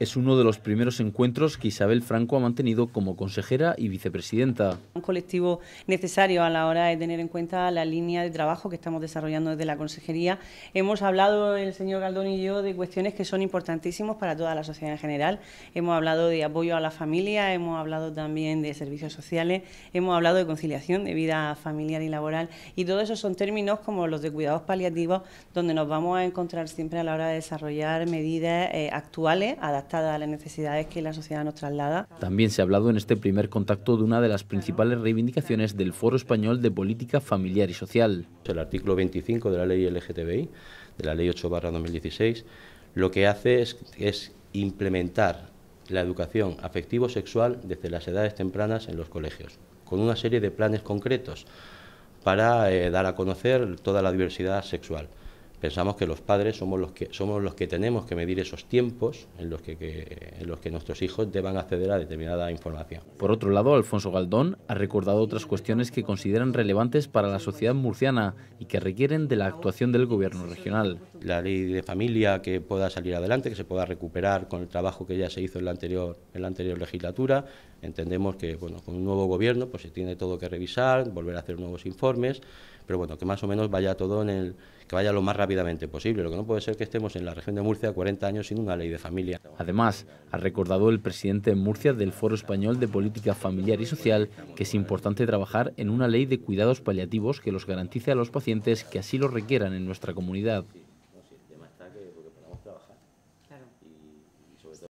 Es uno de los primeros encuentros que Isabel Franco ha mantenido como consejera y vicepresidenta. Un colectivo necesario a la hora de tener en cuenta la línea de trabajo que estamos desarrollando desde la consejería. Hemos hablado, el señor Galdón y yo, de cuestiones que son importantísimas para toda la sociedad en general. Hemos hablado de apoyo a la familia, hemos hablado también de servicios sociales, hemos hablado de conciliación de vida familiar y laboral. Y todos esos son términos como los de cuidados paliativos, donde nos vamos a encontrar siempre a la hora de desarrollar medidas eh, actuales, adaptadas a las necesidades que la sociedad nos traslada. También se ha hablado en este primer contacto de una de las principales reivindicaciones del Foro Español de Política Familiar y Social. El artículo 25 de la ley LGTBI, de la ley 8 2016, lo que hace es, implementar la educación afectivo-sexual desde las edades tempranas en los colegios, con una serie de planes concretos para eh, dar a conocer toda la diversidad sexual pensamos que los padres somos los que, somos los que tenemos que medir esos tiempos en los que, en los que nuestros hijos deban acceder a determinada información. Por otro lado, Alfonso Galdón ha recordado otras cuestiones que consideran relevantes para la sociedad murciana y que requieren de la actuación del gobierno regional. La ley de familia que pueda salir adelante, que se pueda recuperar con el trabajo que ya se hizo en la anterior, en la anterior legislatura. Entendemos que bueno, con un nuevo gobierno pues, se tiene todo que revisar, volver a hacer nuevos informes, pero bueno, que más o menos vaya todo en el, que vaya lo más rápido posible. Lo que no puede ser que estemos en la región de Murcia 40 años sin una ley de familia. Además, ha recordado el presidente de Murcia del Foro Español de Política Familiar y Social que es importante trabajar en una ley de cuidados paliativos que los garantice a los pacientes que así lo requieran en nuestra comunidad.